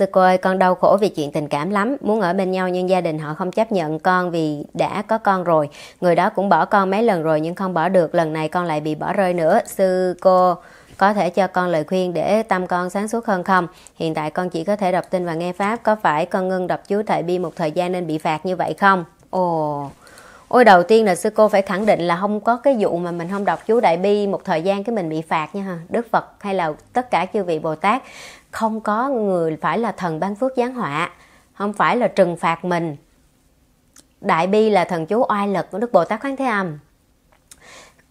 Sư cô ơi, con đau khổ vì chuyện tình cảm lắm, muốn ở bên nhau nhưng gia đình họ không chấp nhận con vì đã có con rồi. Người đó cũng bỏ con mấy lần rồi nhưng không bỏ được, lần này con lại bị bỏ rơi nữa. Sư cô có thể cho con lời khuyên để tâm con sáng suốt hơn không? Hiện tại con chỉ có thể đọc tin và nghe Pháp, có phải con ngưng đọc chú Thệ Bi một thời gian nên bị phạt như vậy không? Ồ... Ôi đầu tiên là sư cô phải khẳng định là không có cái vụ mà mình không đọc chú Đại Bi một thời gian cái mình bị phạt nha ha. Đức Phật hay là tất cả chư vị Bồ Tát không có người phải là thần ban phước giáng họa không phải là trừng phạt mình đại bi là thần chú oai lực của đức bồ tát quán thế âm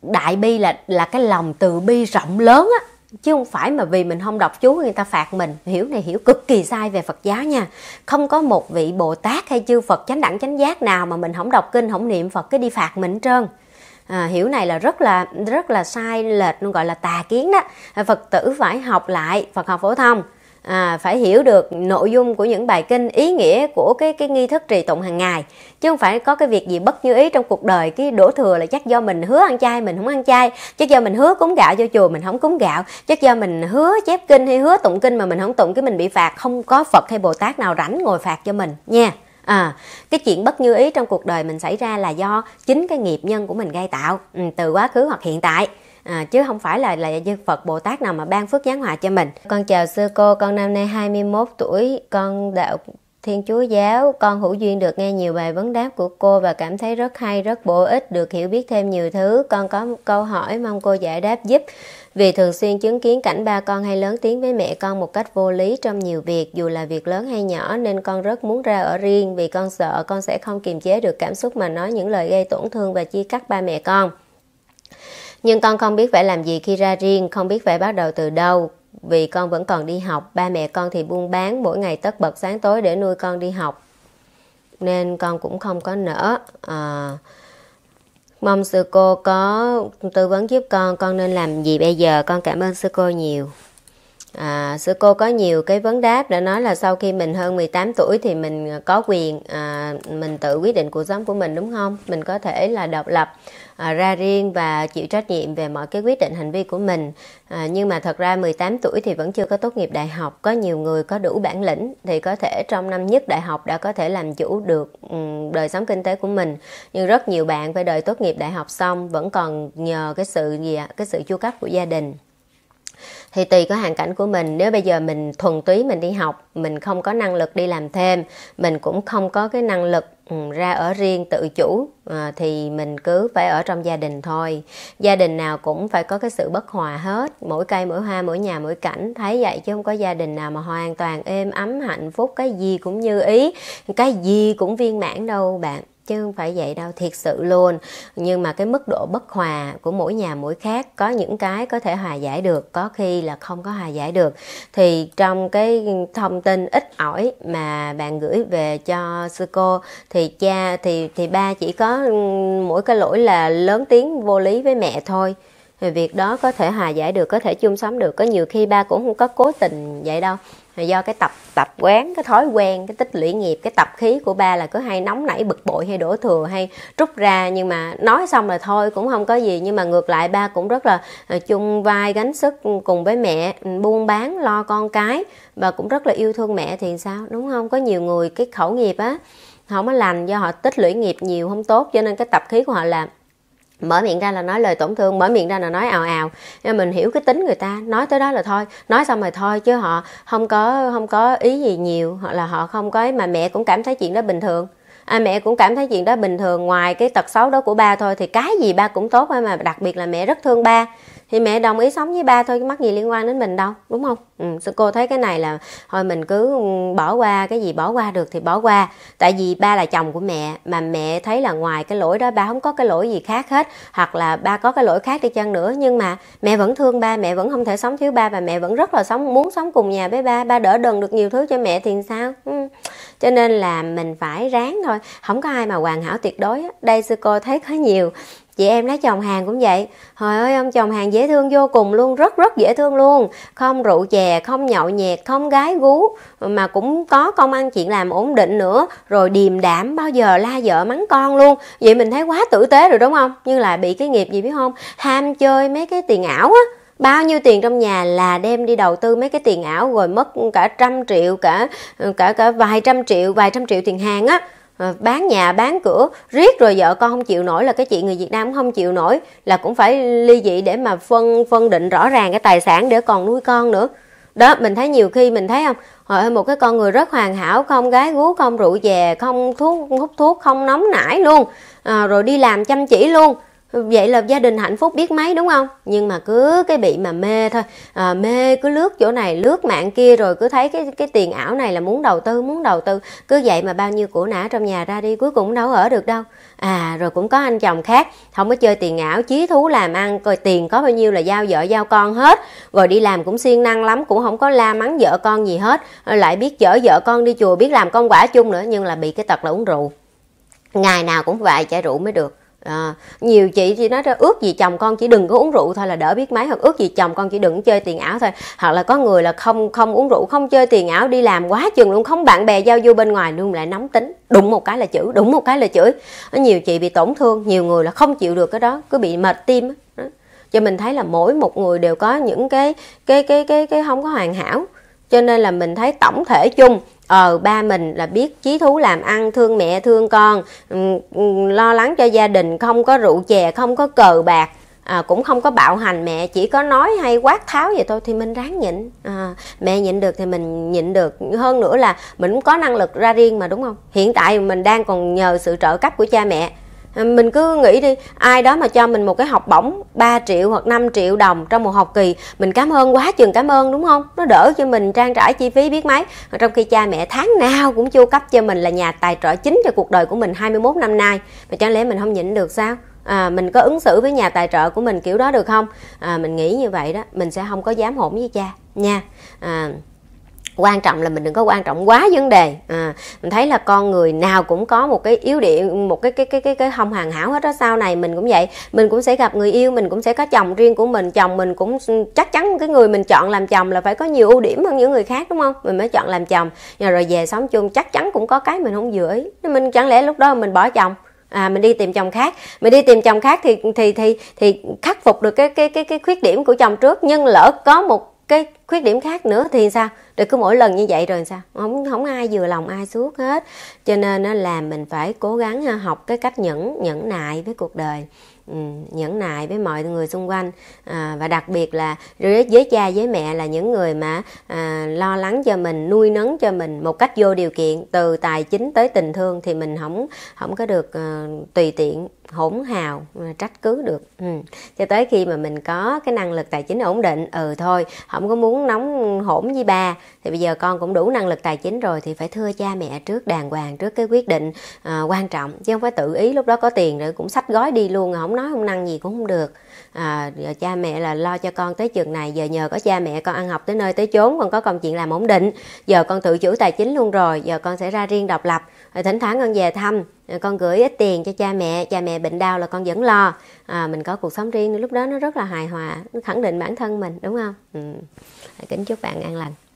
đại bi là là cái lòng từ bi rộng lớn á chứ không phải mà vì mình không đọc chú người ta phạt mình hiểu này hiểu cực kỳ sai về Phật giáo nha không có một vị Bồ Tát hay chư Phật chánh đẳng chánh giác nào mà mình không đọc kinh không niệm Phật cái đi phạt mình trơn à, hiểu này là rất là rất là sai lệch luôn gọi là tà kiến đó Phật tử phải học lại Phật học phổ thông à, phải hiểu được nội dung của những bài kinh ý nghĩa của cái cái nghi thức trì tụng hàng ngày chứ không phải có cái việc gì bất như ý trong cuộc đời cái đổ thừa là chắc do mình hứa ăn chay mình không ăn chay chắc do mình hứa cúng gạo cho chùa mình không cúng gạo chắc do mình hứa chép kinh hay hứa tụng kinh mà mình không tụng cái mình bị phạt không có phật hay bồ tát nào rảnh ngồi phạt cho mình nha à, cái chuyện bất như ý trong cuộc đời mình xảy ra là do chính cái nghiệp nhân của mình gây tạo ừ, từ quá khứ hoặc hiện tại à, chứ không phải là là như Phật Bồ Tát nào mà ban phước giáng họa cho mình. Con chào sư cô, con năm nay 21 tuổi, con đạo Thiên Chúa Giáo, con hữu duyên được nghe nhiều bài vấn đáp của cô và cảm thấy rất hay, rất bổ ích, được hiểu biết thêm nhiều thứ. Con có một câu hỏi mong cô giải đáp giúp. Vì thường xuyên chứng kiến cảnh ba con hay lớn tiếng với mẹ con một cách vô lý trong nhiều việc, dù là việc lớn hay nhỏ, nên con rất muốn ra ở riêng vì con sợ con sẽ không kiềm chế được cảm xúc mà nói những lời gây tổn thương và chia cắt ba mẹ con. Nhưng con không biết phải làm gì khi ra riêng, không biết phải bắt đầu từ đâu. Vì con vẫn còn đi học, ba mẹ con thì buôn bán mỗi ngày tất bật sáng tối để nuôi con đi học. Nên con cũng không có nỡ. À, mong sư cô có tư vấn giúp con, con nên làm gì bây giờ. Con cảm ơn sư cô nhiều. À, sư cô có nhiều cái vấn đáp đã nói là sau khi mình hơn 18 tuổi thì mình có quyền à, mình tự quyết định cuộc sống của mình đúng không? Mình có thể là độc lập à, ra riêng và chịu trách nhiệm về mọi cái quyết định hành vi của mình. À, nhưng mà thật ra 18 tuổi thì vẫn chưa có tốt nghiệp đại học, có nhiều người có đủ bản lĩnh thì có thể trong năm nhất đại học đã có thể làm chủ được um, đời sống kinh tế của mình. Nhưng rất nhiều bạn phải đợi tốt nghiệp đại học xong vẫn còn nhờ cái sự gì ạ? Cái sự chu cấp của gia đình thì tùy có hoàn cảnh của mình nếu bây giờ mình thuần túy mình đi học mình không có năng lực đi làm thêm mình cũng không có cái năng lực ừ, ra ở riêng tự chủ ờ, thì mình cứ phải ở trong gia đình thôi gia đình nào cũng phải có cái sự bất hòa hết mỗi cây mỗi hoa mỗi nhà mỗi cảnh thấy vậy chứ không có gia đình nào mà hoàn toàn êm ấm hạnh phúc cái gì cũng như ý cái gì cũng viên mãn đâu bạn chứ không phải vậy đâu thiệt sự luôn nhưng mà cái mức độ bất hòa của mỗi nhà mỗi khác có những cái có thể hòa giải được có khi là không có hòa giải được thì trong cái thông tin ít ỏi mà bạn gửi về cho sư cô thì cha thì thì ba chỉ có ừ, mỗi cái lỗi là lớn tiếng vô lý với mẹ thôi thì việc đó có thể hòa giải được có thể chung sống được có nhiều khi ba cũng không có cố tình vậy đâu là do cái tập tập quán cái thói quen cái tích lũy nghiệp cái tập khí của ba là cứ hay nóng nảy bực bội hay đổ thừa hay rút ra nhưng mà nói xong là thôi cũng không có gì nhưng mà ngược lại ba cũng rất là ờ, chung vai gánh sức cùng với mẹ ừ, buôn bán lo con cái và cũng rất là yêu thương mẹ thì sao đúng không có nhiều người cái khẩu nghiệp á không có lành do họ tích lũy nghiệp nhiều không tốt cho nên cái tập khí của họ làm mở miệng ra là nói lời tổn thương mở miệng ra là nói ào ào nhưng mình hiểu cái tính người ta nói tới đó là thôi nói xong rồi thôi chứ họ không có không có ý gì nhiều hoặc là họ không có mà mẹ cũng cảm thấy chuyện đó bình thường à, mẹ cũng cảm thấy chuyện đó bình thường ngoài cái tật xấu đó của ba thôi thì cái gì ba cũng tốt mà đặc biệt là mẹ rất thương ba thì mẹ đồng ý sống với ba thôi cái mắc gì liên quan đến mình đâu đúng không ừ, cô thấy cái này là thôi mình cứ ừ, bỏ qua cái gì bỏ qua được thì bỏ qua tại vì ba là chồng của mẹ mà mẹ thấy là ngoài cái lỗi đó ba không có cái lỗi gì khác hết hoặc là ba có cái lỗi khác đi chăng nữa nhưng mà mẹ vẫn thương ba mẹ vẫn không thể sống thiếu ba và mẹ vẫn rất là sống muốn sống cùng nhà với ba ba đỡ đần được nhiều thứ cho mẹ thì sao ừ cho nên là mình phải ráng thôi không có ai mà hoàn hảo tuyệt đối đây sư cô thấy có nhiều chị em lấy chồng hàng cũng vậy hồi ơi ông chồng hàng dễ thương vô cùng luôn rất rất dễ thương luôn không rượu chè không nhậu nhẹt không gái gú mà cũng có công ăn chuyện làm ổn định nữa rồi điềm đảm bao giờ la vợ mắng con luôn vậy mình thấy quá tử tế rồi đúng không nhưng là bị cái nghiệp gì biết không ham chơi mấy cái tiền ảo á bao nhiêu tiền trong nhà là đem đi đầu tư mấy cái tiền ảo rồi mất cả trăm triệu cả cả cả vài trăm triệu vài trăm triệu tiền hàng á ờ, bán nhà bán cửa riết rồi vợ con không chịu nổi là cái chị người Việt Nam cũng không chịu nổi là cũng phải ly dị để mà phân phân định rõ ràng cái tài sản để còn nuôi con nữa đó mình thấy nhiều khi mình thấy không Hồi một cái con người rất hoàn hảo không gái gú không rượu chè không thuốc hút thuốc không nóng nảy luôn à, rồi đi làm chăm chỉ luôn vậy là gia đình hạnh phúc biết mấy đúng không nhưng mà cứ cái bị mà mê thôi à, mê cứ lướt chỗ này lướt mạng kia rồi cứ thấy cái cái tiền ảo này là muốn đầu tư muốn đầu tư cứ vậy mà bao nhiêu của nã trong nhà ra đi cuối cùng đâu ở được đâu à rồi cũng có anh chồng khác không có chơi tiền ảo chí thú làm ăn coi tiền có bao nhiêu là giao vợ giao con hết rồi đi làm cũng siêng năng lắm cũng không có la mắng vợ con gì hết ờ, lại biết chở vợ con đi chùa biết làm công quả chung nữa nhưng là bị cái tật là uống rượu ngày nào cũng vậy chả rượu mới được à, nhiều chị thì nói ra ước gì chồng con chỉ đừng có uống rượu thôi là đỡ biết máy hoặc ước gì chồng con chỉ đừng chơi tiền ảo thôi hoặc là có người là không không uống rượu không chơi tiền ảo đi làm quá chừng luôn không bạn bè giao du bên ngoài luôn lại nóng tính đụng một cái là chửi đụng một cái là chửi nhiều chị bị tổn thương nhiều người là không chịu được cái đó cứ bị mệt tim đó. cho mình thấy là mỗi một người đều có những cái cái cái cái cái, cái không có hoàn hảo cho nên là mình thấy tổng thể chung ờ ba mình là biết chí thú làm ăn thương mẹ thương con lo lắng cho gia đình không có rượu chè không có cờ bạc à, cũng không có bạo hành mẹ chỉ có nói hay quát tháo vậy thôi thì mình ráng nhịn à, mẹ nhịn được thì mình nhịn được hơn nữa là mình cũng có năng lực ra riêng mà đúng không hiện tại mình đang còn nhờ sự trợ cấp của cha mẹ À, mình cứ nghĩ đi ai đó mà cho mình một cái học bổng 3 triệu hoặc 5 triệu đồng trong một học kỳ mình cảm ơn quá chừng cảm ơn đúng không nó đỡ cho mình trang trải chi phí biết mấy trong khi cha mẹ tháng nào cũng chu cấp cho mình là nhà tài trợ chính cho cuộc đời của mình 21 năm nay mà chẳng lẽ mình không nhịn được sao à, mình có ứng xử với nhà tài trợ của mình kiểu đó được không à, mình nghĩ như vậy đó mình sẽ không có dám hỗn với cha nha à, quan trọng là mình đừng có quan trọng quá vấn đề à, mình thấy là con người nào cũng có một cái yếu điểm một cái cái cái cái cái không hoàn hảo hết đó sau này mình cũng vậy mình cũng sẽ gặp người yêu mình cũng sẽ có chồng riêng của mình chồng mình cũng chắc chắn cái người mình chọn làm chồng là phải có nhiều ưu điểm hơn những người khác đúng không mình mới chọn làm chồng nhà rồi về sống chung chắc chắn cũng có cái mình không vừa ý mình chẳng lẽ lúc đó mình bỏ chồng à mình đi tìm chồng khác mình đi tìm chồng khác thì thì thì thì khắc phục được cái cái cái cái khuyết điểm của chồng trước nhưng lỡ có một cái khuyết điểm khác nữa thì sao để cứ mỗi lần như vậy rồi sao không không ai vừa lòng ai suốt hết cho nên là mình phải cố gắng à, học cái cách nhẫn nhẫn nại với cuộc đời Ừ, nhẫn nại với mọi người xung quanh à, và đặc biệt là với cha với mẹ là những người mà à, lo lắng cho mình nuôi nấng cho mình một cách vô điều kiện từ tài chính tới tình thương thì mình không không có được à, tùy tiện hỗn hào ờ, trách cứ được ừ. cho tới khi mà mình có cái năng lực tài chính ổn định ừ thôi không có muốn nóng hỗn với ba thì bây giờ con cũng đủ năng lực tài chính rồi thì phải thưa cha mẹ trước đàng hoàng trước cái quyết định à, quan trọng chứ không phải tự ý lúc đó có tiền rồi cũng sách gói đi luôn không nói không năng gì cũng không được à, giờ cha mẹ là lo cho con tới trường này giờ nhờ có cha mẹ con ăn học tới nơi tới chốn con có công chuyện làm ổn định giờ con tự chủ tài chính luôn rồi giờ con sẽ ra riêng độc lập thỉnh thoảng con về thăm Ờ, con gửi ít tiền cho cha mẹ cha mẹ bệnh đau là con vẫn lo à, mình có cuộc sống riêng lúc đó nó rất là hài hòa nó khẳng định bản thân mình đúng không ừ. kính chúc bạn an lành